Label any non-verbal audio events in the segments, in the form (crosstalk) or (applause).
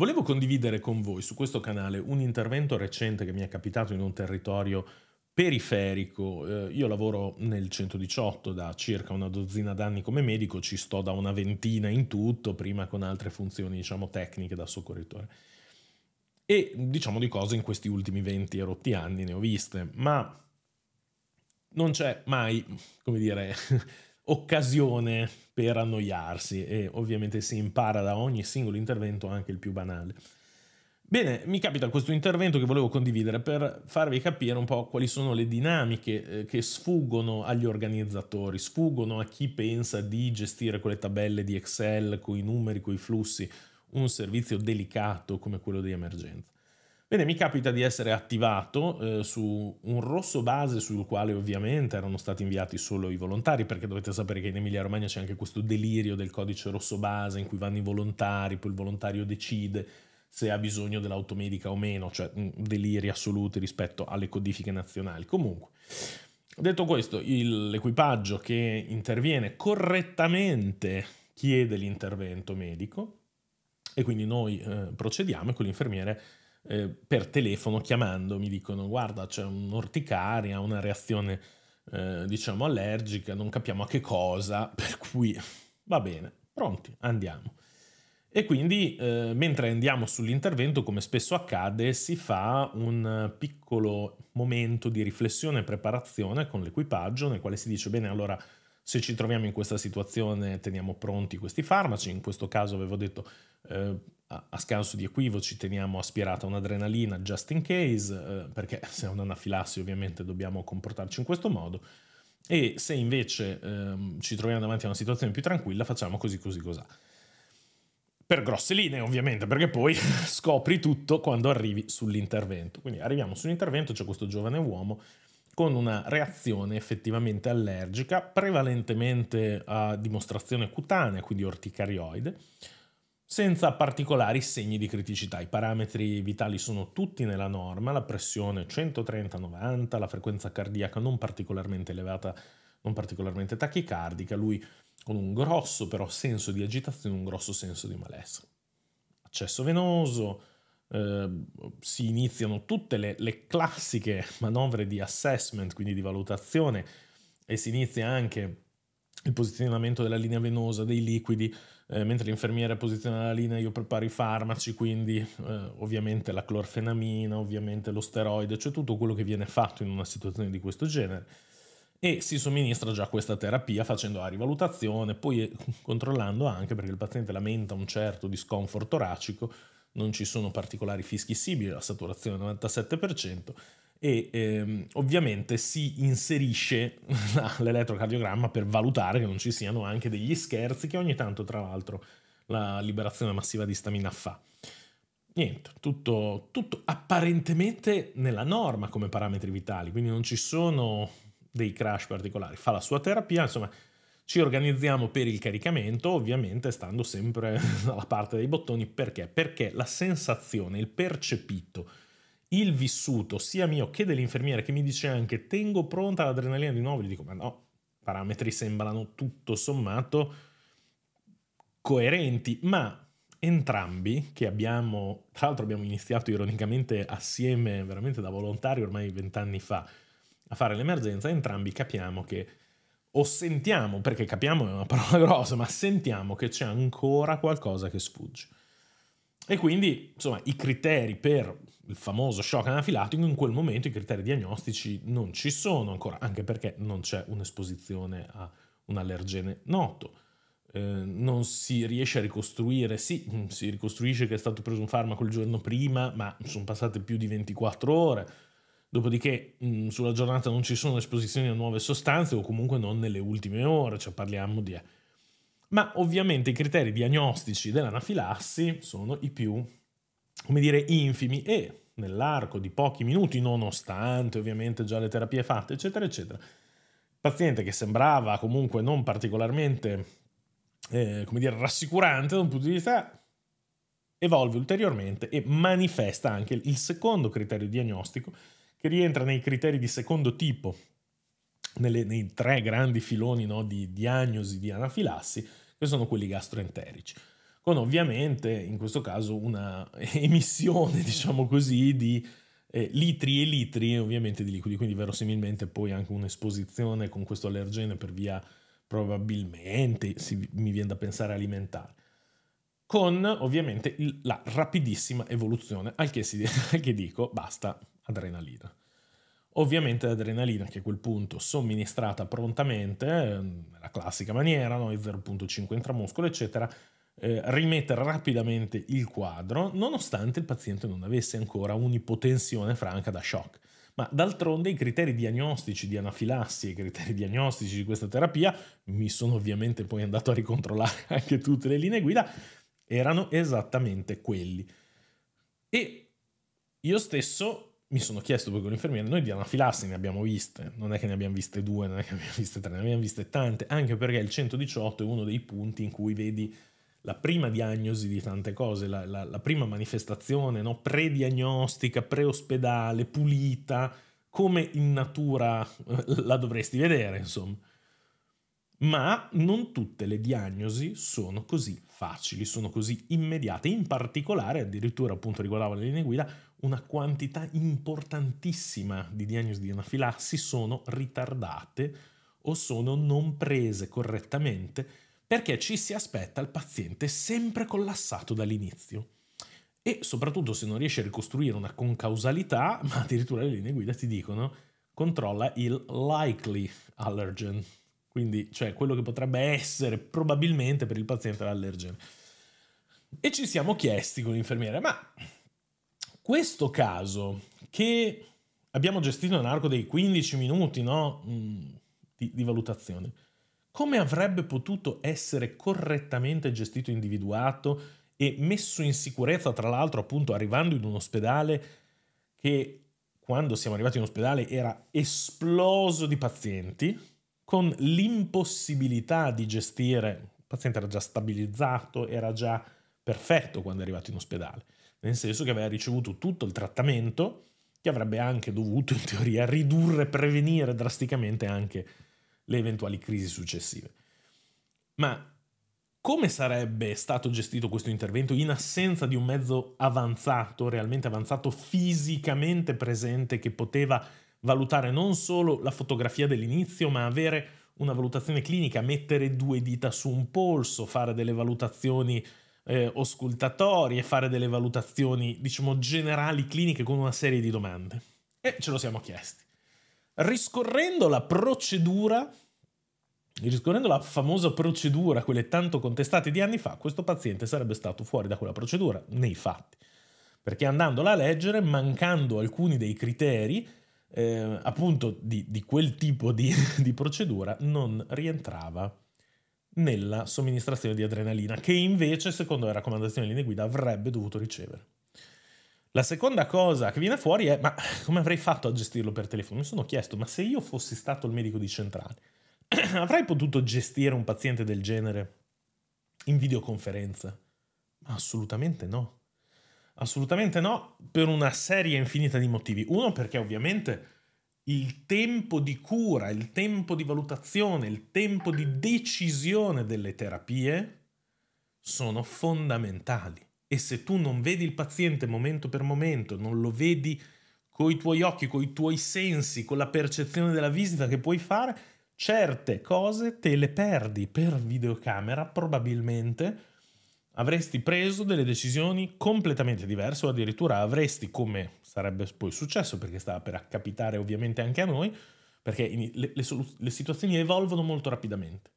Volevo condividere con voi su questo canale un intervento recente che mi è capitato in un territorio periferico. Eh, io lavoro nel 118 da circa una dozzina d'anni come medico, ci sto da una ventina in tutto, prima con altre funzioni diciamo tecniche da soccorritore. E diciamo di cose in questi ultimi 20 e rotti anni ne ho viste, ma non c'è mai, come dire, occasione per annoiarsi e ovviamente si impara da ogni singolo intervento, anche il più banale. Bene, mi capita questo intervento che volevo condividere per farvi capire un po' quali sono le dinamiche eh, che sfuggono agli organizzatori, sfuggono a chi pensa di gestire con le tabelle di Excel, con i numeri, con i flussi, un servizio delicato come quello di emergenza. Bene, mi capita di essere attivato eh, su un rosso base sul quale ovviamente erano stati inviati solo i volontari, perché dovete sapere che in Emilia Romagna c'è anche questo delirio del codice rosso base in cui vanno i volontari, poi il volontario decide se ha bisogno dell'automedica o meno, cioè mm, deliri assoluti rispetto alle codifiche nazionali. Comunque, detto questo, il, l'equipaggio che interviene correttamente chiede l'intervento medico e quindi noi eh, procediamo e con l'infermiere eh, per telefono chiamando mi dicono guarda c'è un'orticaria, una reazione eh, diciamo allergica, non capiamo a che cosa, (laughs) per cui va bene, pronti, andiamo. E quindi eh, mentre andiamo sull'intervento, come spesso accade, si fa un piccolo momento di riflessione e preparazione con l'equipaggio nel quale si dice bene allora se ci troviamo in questa situazione teniamo pronti questi farmaci, in questo caso avevo detto eh, a scanso di equivoci teniamo aspirata un'adrenalina just in case, eh, perché (laughs) se è un'anafilassi ovviamente dobbiamo comportarci in questo modo, e se invece ehm, ci troviamo davanti a una situazione più tranquilla facciamo così così così. Per grosse linee ovviamente, perché poi (laughs) scopri tutto quando arrivi sull'intervento. Quindi arriviamo sull'intervento, c'è questo giovane uomo con una reazione effettivamente allergica, prevalentemente a dimostrazione cutanea, quindi orticarioide, senza particolari segni di criticità. I parametri vitali sono tutti nella norma, la pressione 130-90, la frequenza cardiaca non particolarmente elevata, non particolarmente tachicardica, lui con un grosso però senso di agitazione, un grosso senso di malessere. Accesso venoso, eh, si iniziano tutte le, le classiche manovre di assessment, quindi di valutazione, e si inizia anche il posizionamento della linea venosa, dei liquidi, eh, mentre l'infermiera posiziona la linea io preparo i farmaci, quindi eh, ovviamente la clorfenamina, ovviamente lo steroide, cioè tutto quello che viene fatto in una situazione di questo genere e si somministra già questa terapia facendo la rivalutazione, poi eh, controllando anche perché il paziente lamenta un certo discomfort toracico, non ci sono particolari fischi simili, la saturazione è 97%, e ehm, ovviamente si inserisce (laughs) l'elettrocardiogramma per valutare che non ci siano anche degli scherzi che ogni tanto tra l'altro la liberazione massiva di stamina fa. Niente, tutto, tutto apparentemente nella norma come parametri vitali, quindi non ci sono dei crash particolari, fa la sua terapia, insomma ci organizziamo per il caricamento, ovviamente stando sempre dalla (laughs) parte dei bottoni, perché? Perché la sensazione, il percepito, il vissuto sia mio che dell'infermiera che mi dice anche tengo pronta l'adrenalina di nuovo, gli dico ma no, parametri sembrano tutto sommato coerenti, ma entrambi che abbiamo, tra l'altro abbiamo iniziato ironicamente assieme veramente da volontari ormai vent'anni fa a fare l'emergenza, entrambi capiamo che o sentiamo, perché capiamo è una parola (laughs) grossa, ma sentiamo che c'è ancora qualcosa che sfugge. E quindi, insomma, i criteri per il famoso shock anafilatico, in quel momento i criteri diagnostici non ci sono ancora, anche perché non c'è un'esposizione a un allergene noto. Eh, non si riesce a ricostruire, sì, mm, si ricostruisce che è stato preso un farmaco il giorno prima, ma sono passate più di 24 ore. Dopodiché mh, mm, sulla giornata non ci sono esposizioni a nuove sostanze o comunque non nelle ultime ore, cioè parliamo di ma ovviamente i criteri diagnostici dell'anafilassi sono i più, come dire, infimi e nell'arco di pochi minuti, nonostante ovviamente già le terapie fatte, eccetera, eccetera, il paziente che sembrava comunque non particolarmente, eh, come dire, rassicurante da un punto di vista evolve ulteriormente e manifesta anche il secondo criterio diagnostico che rientra nei criteri di secondo tipo nelle, nei tre grandi filoni no, di diagnosi di anafilassi, che sono quelli gastroenterici con ovviamente in questo caso una (laughs) emissione, diciamo così, di eh, litri e litri ovviamente di liquidi, quindi verosimilmente poi anche un'esposizione con questo allergene per via probabilmente, si, mi viene da pensare alimentare, con ovviamente il, la rapidissima evoluzione, al che, si, (laughs) al che dico basta adrenalina. Ovviamente l'adrenalina che a quel punto somministrata prontamente, nella ehm, classica maniera, no? 0.5 intramuscolo, eccetera, eh, rimette rapidamente il quadro, nonostante il paziente non avesse ancora un'ipotensione franca da shock. Ma d'altronde i criteri diagnostici di anafilassi e i criteri diagnostici di questa terapia, mi sono ovviamente poi andato a ricontrollare (laughs) anche tutte le linee guida, erano esattamente quelli. E io stesso mi sono chiesto poi con l'infermiera, noi di anafilassi ne abbiamo viste, non è che ne abbiamo viste due, non è che ne abbiamo viste tre, ne abbiamo viste tante, anche perché il 118 è uno dei punti in cui vedi la prima diagnosi di tante cose, la, la, la prima manifestazione no? pre-diagnostica, pre-ospedale, pulita, come in natura eh, la dovresti vedere, insomma. Ma non tutte le diagnosi sono così facili, sono così immediate, in particolare addirittura appunto riguardava le linee guida, una quantità importantissima di diagnosi di anafilassi sono ritardate o sono non prese correttamente perché ci si aspetta il paziente sempre collassato dall'inizio. E soprattutto se non riesci a ricostruire una concausalità, (laughs) ma addirittura le linee guida ti dicono controlla il likely allergen, quindi cioè quello che potrebbe essere probabilmente per il paziente l'allergene. E ci siamo chiesti con l'infermiere, ma questo caso che abbiamo gestito nell'arco dei 15 minuti no? Mm, di, di valutazione, come avrebbe potuto essere correttamente gestito, individuato e messo in sicurezza, tra l'altro appunto arrivando in un ospedale che quando siamo arrivati in ospedale era esploso di pazienti, con l'impossibilità di gestire, il paziente era già stabilizzato, era già perfetto quando è arrivato in ospedale nel senso che aveva ricevuto tutto il trattamento che avrebbe anche dovuto in teoria ridurre, prevenire drasticamente anche le eventuali crisi successive. Ma come sarebbe stato gestito questo intervento in assenza di un mezzo avanzato, realmente avanzato, fisicamente presente che poteva valutare non solo la fotografia dell'inizio, ma avere una valutazione clinica, mettere due dita su un polso, fare delle valutazioni eh, oscultatori e fare delle valutazioni, diciamo, generali cliniche con una serie di domande. E ce lo siamo chiesti. Riscorrendo la procedura, riscorrendo la famosa procedura, quelle tanto contestate di anni fa, questo paziente sarebbe stato fuori da quella procedura, nei fatti. Perché andandola a leggere, mancando alcuni dei criteri, eh, appunto di, di, quel tipo di, (laughs) di procedura, non rientrava nella somministrazione di adrenalina, che invece, secondo le raccomandazioni di linee guida, avrebbe dovuto ricevere. La seconda cosa che viene fuori è: ma come avrei fatto a gestirlo per telefono? Mi sono chiesto, ma se io fossi stato il medico di centrale, (clears throat) avrei potuto gestire un paziente del genere in videoconferenza? Ma assolutamente no. Assolutamente no, per una serie infinita di motivi. Uno, perché ovviamente il tempo di cura, il tempo di valutazione, il tempo di decisione delle terapie sono fondamentali. E se tu non vedi il paziente momento per momento, non lo vedi con i tuoi occhi, con i tuoi sensi, con la percezione della visita che puoi fare, certe cose te le perdi per videocamera probabilmente avresti preso delle decisioni completamente diverse o addirittura avresti, come sarebbe poi successo, perché stava per capitare ovviamente anche a noi, perché le, le, le situazioni evolvono molto rapidamente.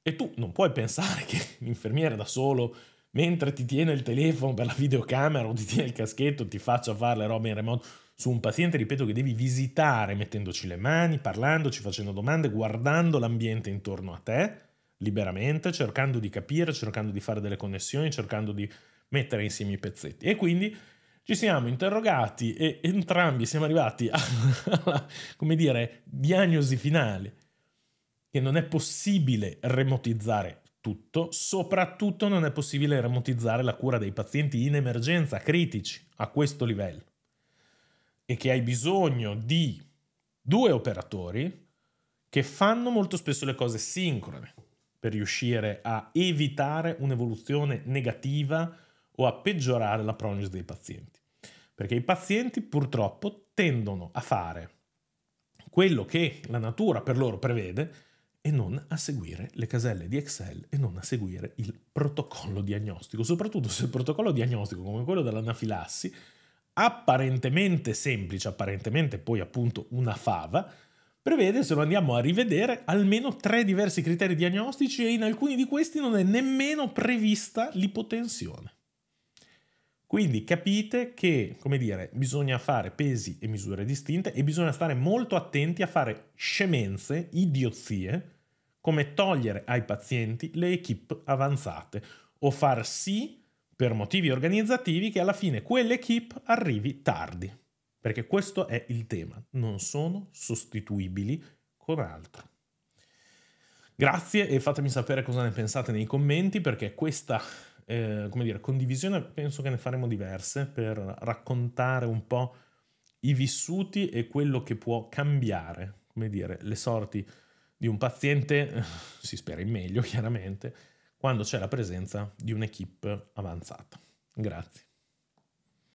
E tu non puoi pensare che (laughs) l'infermiere da solo, mentre ti tiene il telefono per la videocamera o ti tiene il caschetto, ti faccia fare le robe in remoto su un paziente, ripeto, che devi visitare mettendoci le mani, parlandoci, facendo domande, guardando l'ambiente intorno a te liberamente, cercando di capire, cercando di fare delle connessioni, cercando di mettere insieme i pezzetti. E quindi ci siamo interrogati e entrambi siamo arrivati alla, come dire, diagnosi finale che non è possibile remotizzare tutto, soprattutto non è possibile remotizzare la cura dei pazienti in emergenza critici a questo livello e che hai bisogno di due operatori che fanno molto spesso le cose sincrone per riuscire a evitare un'evoluzione negativa o a peggiorare la prognosi dei pazienti. Perché i pazienti purtroppo tendono a fare quello che la natura per loro prevede e non a seguire le caselle di Excel e non a seguire il protocollo diagnostico, soprattutto se il protocollo diagnostico come quello dell'anafilassi apparentemente semplice, apparentemente poi appunto una fava, prevede, se lo andiamo a rivedere, almeno tre diversi criteri diagnostici e in alcuni di questi non è nemmeno prevista l'ipotensione. Quindi capite che, come dire, bisogna fare pesi e misure distinte e bisogna stare molto attenti a fare scemenze, idiozie, come togliere ai pazienti le equip avanzate o far sì, per motivi organizzativi, che alla fine quell'equip arrivi tardi. Perché questo è il tema, non sono sostituibili con altro. Grazie e fatemi sapere cosa ne pensate nei commenti perché questa eh, come dire, condivisione penso che ne faremo diverse per raccontare un po' i vissuti e quello che può cambiare, come dire, le sorti di un paziente, eh, si spera in meglio (laughs) chiaramente, quando c'è la presenza di un'equipe avanzata. Grazie.